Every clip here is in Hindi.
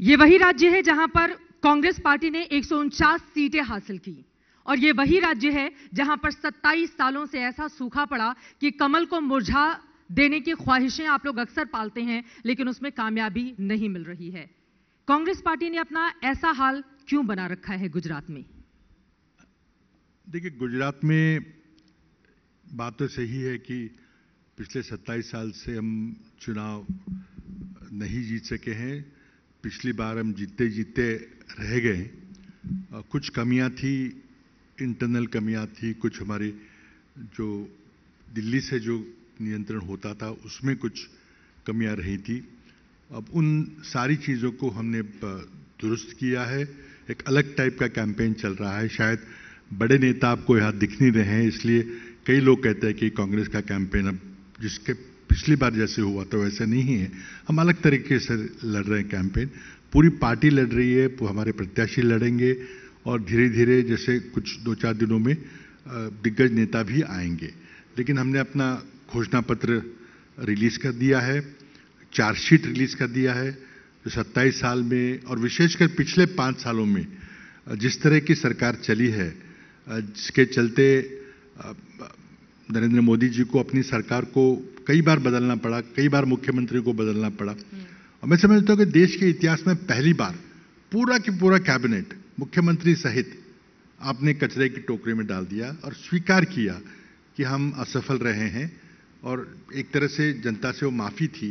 ये वही राज्य है जहां पर कांग्रेस पार्टी ने एक सीटें हासिल की और ये वही राज्य है जहां पर 27 सालों से ऐसा सूखा पड़ा कि कमल को मुरझा देने की ख्वाहिशें आप लोग अक्सर पालते हैं लेकिन उसमें कामयाबी नहीं मिल रही है कांग्रेस पार्टी ने अपना ऐसा हाल क्यों बना रखा है गुजरात में देखिए गुजरात में बात तो सही है कि पिछले 27 साल से हम चुनाव नहीं जीत सके हैं पिछली बार हम जीते जीते रह गए कुछ कमियां थी इंटरनल कमियां थी कुछ हमारी जो दिल्ली से जो नियंत्रण होता था उसमें कुछ कमियां रही थी अब उन सारी चीज़ों को हमने दुरुस्त किया है एक अलग टाइप का कैंपेन चल रहा है शायद बड़े नेता आपको यहाँ दिख नहीं रहे हैं इसलिए कई लोग कहते हैं कि कांग्रेस का कैंपेन अब जिसके पिछली बार जैसे हुआ तो वैसे नहीं है हम अलग तरीके से लड़ रहे हैं कैंपेन पूरी पार्टी लड़ रही है हमारे प्रत्याशी लड़ेंगे और धीरे धीरे जैसे कुछ दो चार दिनों में दिग्गज नेता भी आएंगे लेकिन हमने अपना घोषणा पत्र रिलीज़ कर दिया है चार्जशीट रिलीज़ कर दिया है जो सत्ताईस साल में और विशेषकर पिछले पाँच सालों में जिस तरह की सरकार चली है जिसके चलते नरेंद्र मोदी जी को अपनी सरकार को कई बार बदलना पड़ा कई बार मुख्यमंत्री को बदलना पड़ा हम्म। और मैं समझता हूँ कि देश के इतिहास में पहली बार पूरा के पूरा कैबिनेट मुख्यमंत्री सहित आपने कचरे की टोकरी में डाल दिया और स्वीकार किया कि हम असफल रहे हैं और एक तरह से जनता से वो माफ़ी थी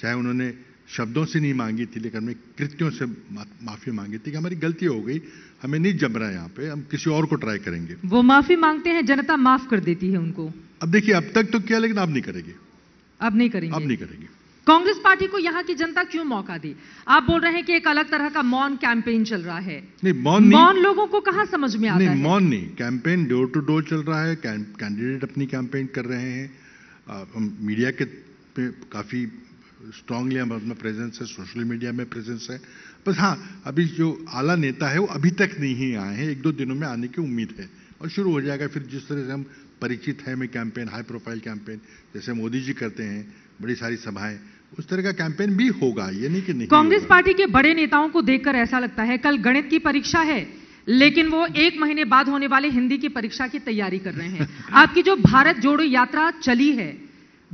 चाहे उन्होंने शब्दों से नहीं मांगी थी लेकिन हमने कृत्यों से माफी मांगी थी कि हमारी गलती हो गई हमें नहीं रहा यहाँ पे हम किसी और को ट्राई करेंगे वो माफी मांगते हैं जनता माफ कर देती है उनको अब देखिए अब तक तो किया लेकिन अब नहीं करेगी अब नहीं करेंगे अब नहीं करेंगे कांग्रेस पार्टी को यहाँ की जनता क्यों मौका दी आप बोल रहे हैं कि एक अलग तरह का मौन कैंपेन चल रहा है नहीं मौन नहीं, मौन लोगों को कहा समझ में आता नहीं, है मौन नहीं कैंपेन डोर टू डोर चल रहा है कैंडिडेट अपनी कैंपेन कर रहे हैं आ, मीडिया के पे काफ़ी स्ट्रांगली हम अपना प्रेजेंस है सोशल मीडिया में प्रेजेंस है बस हाँ अभी जो आला नेता है वो अभी तक नहीं आए हैं एक दो दिनों में आने की उम्मीद है और शुरू हो जाएगा फिर जिस तरह से हम परिचित हैं में कैंपेन हाई प्रोफाइल कैंपेन जैसे मोदी जी करते हैं बड़ी सारी सभाएं उस तरह का कैंपेन भी होगा ये नहीं कि नहीं कांग्रेस पार्टी के बड़े नेताओं को देखकर ऐसा लगता है कल गणित की परीक्षा है लेकिन वो एक महीने बाद होने वाले हिंदी की परीक्षा की तैयारी कर रहे हैं आपकी जो भारत जोड़ो यात्रा चली है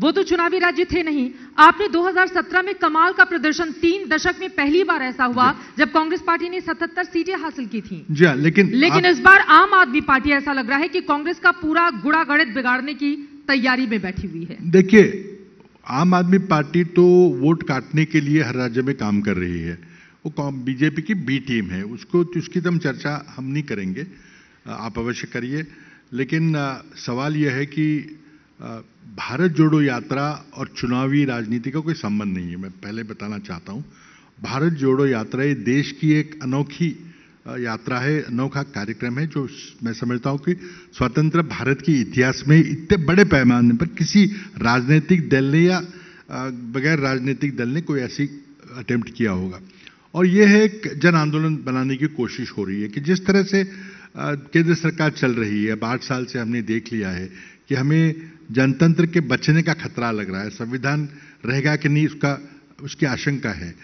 वो तो चुनावी राज्य थे नहीं आपने 2017 में कमाल का प्रदर्शन तीन दशक में पहली बार ऐसा हुआ जब कांग्रेस पार्टी ने 77 सीटें हासिल की थी जी हाँ, लेकिन लेकिन आप... इस बार आम आदमी पार्टी ऐसा लग रहा है कि कांग्रेस का पूरा गुड़ा गणित बिगाड़ने की तैयारी में बैठी हुई है देखिए आम आदमी पार्टी तो वोट काटने के लिए हर राज्य में काम कर रही है वो बीजेपी की बी टीम है उसको तो उसकी तो हम चर्चा हम नहीं करेंगे आप अवश्य करिए लेकिन सवाल यह है कि भारत जोड़ो यात्रा और चुनावी राजनीति का कोई संबंध नहीं है मैं पहले बताना चाहता हूँ भारत जोड़ो यात्रा ये देश की एक अनोखी यात्रा है अनोखा कार्यक्रम है जो मैं समझता हूँ कि स्वतंत्र भारत के इतिहास में इतने बड़े पैमाने पर किसी राजनीतिक दल ने या बगैर राजनीतिक दल ने कोई ऐसी अटैम्प्ट किया होगा और यह है एक जन आंदोलन बनाने की कोशिश हो रही है कि जिस तरह से केंद्र सरकार चल रही है अब आठ साल से हमने देख लिया है कि हमें जनतंत्र के बचने का खतरा लग रहा है संविधान रहेगा कि नहीं उसका उसकी आशंका है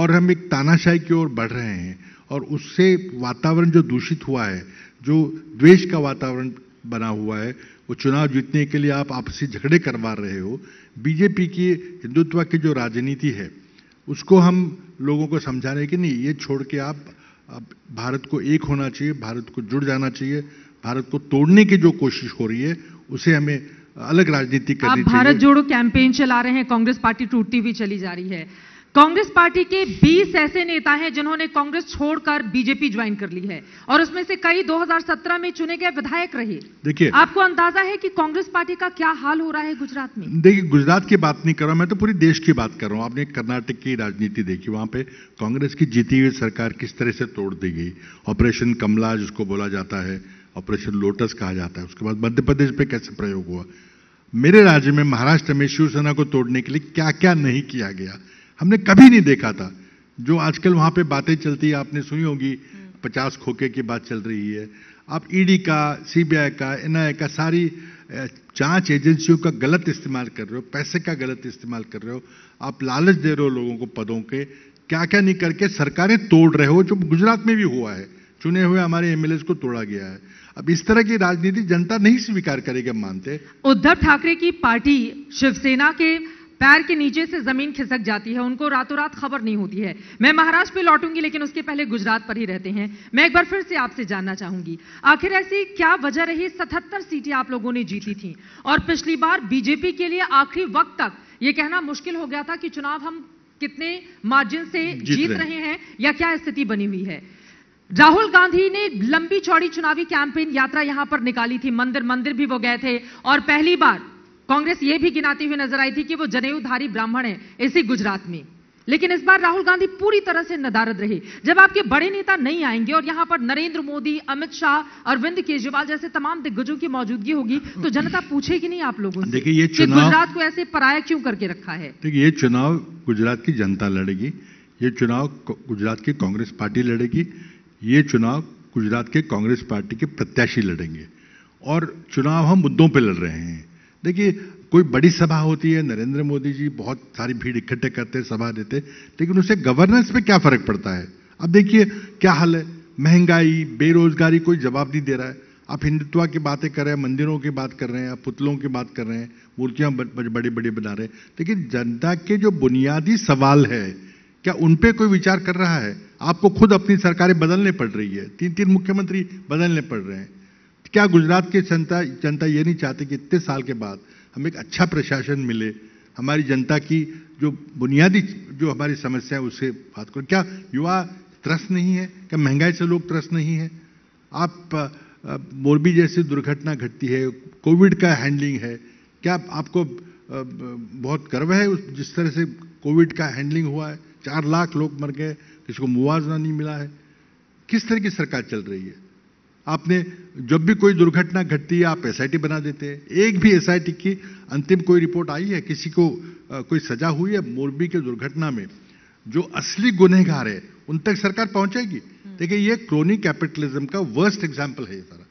और हम एक तानाशाही की ओर बढ़ रहे हैं और उससे वातावरण जो दूषित हुआ है जो द्वेष का वातावरण बना हुआ है वो चुनाव जीतने के लिए आप आपसी झगड़े करवा रहे हो बीजेपी की हिंदुत्व की जो राजनीति है उसको हम लोगों को समझा रहे कि नहीं ये छोड़ के आप भारत को एक होना चाहिए भारत को जुड़ जाना चाहिए भारत को तोड़ने की जो कोशिश हो रही है उसे हमें अलग राजनीति कर आप भारत जोड़ो कैंपेन चला रहे हैं कांग्रेस पार्टी टूटती हुई चली जा रही है कांग्रेस पार्टी के 20 ऐसे नेता हैं जिन्होंने कांग्रेस छोड़कर बीजेपी ज्वाइन कर ली है और उसमें से कई 2017 में चुने गए विधायक रहे देखिए आपको अंदाजा है कि कांग्रेस पार्टी का क्या हाल हो रहा है गुजरात में देखिए गुजरात की बात नहीं कर रहा मैं तो पूरी देश की बात कर रहा हूँ आपने कर्नाटक की राजनीति देखी वहां पे कांग्रेस की जीती हुई सरकार किस तरह से तोड़ दी गई ऑपरेशन कमला जिसको बोला जाता है ऑपरेशन लोटस कहा जाता है उसके बाद मध्य प्रदेश पे कैसे प्रयोग हुआ मेरे राज्य में महाराष्ट्र में शिवसेना को तोड़ने के लिए क्या क्या नहीं किया गया हमने कभी नहीं देखा था जो आजकल वहां पे बातें चलती है आपने सुनी होगी पचास खोखे की बात चल रही है आप ईडी e का सीबीआई का एन का सारी जांच एजेंसियों का गलत इस्तेमाल कर रहे हो पैसे का गलत इस्तेमाल कर रहे हो आप लालच दे रहे हो लोगों को पदों के क्या क्या नहीं करके सरकारें तोड़ रहे हो जो गुजरात में भी हुआ है चुने हुए हमारे एमएलए को तोड़ा गया है अब इस तरह की राजनीति जनता नहीं स्वीकार करेगी हम मानते उद्धव ठाकरे की पार्टी शिवसेना के पैर के नीचे से जमीन खिसक जाती है उनको रातों रात खबर नहीं होती है मैं महाराष्ट्र पे लौटूंगी लेकिन उसके पहले गुजरात पर ही रहते हैं मैं एक बार फिर से आपसे जानना चाहूंगी आखिर ऐसी क्या वजह रही सतहत्तर सीटें आप लोगों ने जीती थी और पिछली बार बीजेपी के लिए आखिरी वक्त तक ये कहना मुश्किल हो गया था कि चुनाव हम कितने मार्जिन से जीत, जीत रहे हैं या क्या स्थिति बनी हुई है राहुल गांधी ने लंबी चौड़ी चुनावी कैंपेन यात्रा यहां पर निकाली थी मंदिर मंदिर भी वो गए थे और पहली बार कांग्रेस ये भी गिनाती हुई नजर आई थी कि वो जनेऊधारी ब्राह्मण है इसी गुजरात में लेकिन इस बार राहुल गांधी पूरी तरह से नदारद रहे जब आपके बड़े नेता नहीं आएंगे और यहां पर नरेंद्र मोदी अमित शाह अरविंद केजरीवाल जैसे तमाम दिग्गजों की मौजूदगी होगी तो जनता पूछेगी नहीं आप लोगों से देखिए ये चुनाव गुजरात को ऐसे पराया क्यों करके रखा है देखिए ये चुनाव गुजरात की जनता लड़ेगी ये चुनाव गुजरात की कांग्रेस पार्टी लड़ेगी ये चुनाव गुजरात के कांग्रेस पार्टी के प्रत्याशी लड़ेंगे और चुनाव हम मुद्दों पे लड़ रहे हैं देखिए कोई बड़ी सभा होती है नरेंद्र मोदी जी बहुत सारी भीड़ इकट्ठे करते सभा देते लेकिन उससे गवर्नेंस पे क्या फर्क पड़ता है अब देखिए क्या हाल है महंगाई बेरोजगारी कोई जवाब नहीं दे रहा है आप हिंदुत्व की बातें कर रहे हैं मंदिरों की बात कर रहे हैं आप पुतलों की बात कर रहे हैं मूर्तियां बड़े बड़े बना रहे हैं लेकिन जनता के जो बुनियादी सवाल है क्या उन पे कोई विचार कर रहा है आपको खुद अपनी सरकारें बदलने पड़ रही है तीन तीन मुख्यमंत्री बदलने पड़ रहे हैं क्या गुजरात की जनता जनता ये नहीं चाहती कि इतने साल के बाद हमें एक अच्छा प्रशासन मिले हमारी जनता की जो बुनियादी जो हमारी समस्या है उससे बात करें क्या युवा त्रस्त नहीं है क्या महंगाई से लोग त्रस्त नहीं है आप मोरबी जैसी दुर्घटना घटती है कोविड का हैंडलिंग है क्या आपको बहुत गर्व है जिस तरह से कोविड का हैंडलिंग हुआ है चार लाख लोग मर गए किसी को मुआवजा नहीं मिला है किस तरह की सरकार चल रही है आपने जब भी कोई दुर्घटना घटती है आप एस बना देते हैं एक भी एस की अंतिम कोई रिपोर्ट आई है किसी को आ, कोई सजा हुई है मोरबी के दुर्घटना में जो असली गुनहगार है उन तक सरकार पहुंचेगी हम्म। देखिए ये क्रोनी कैपिटलिज्म का वर्स्ट एग्जाम्पल है ये सारा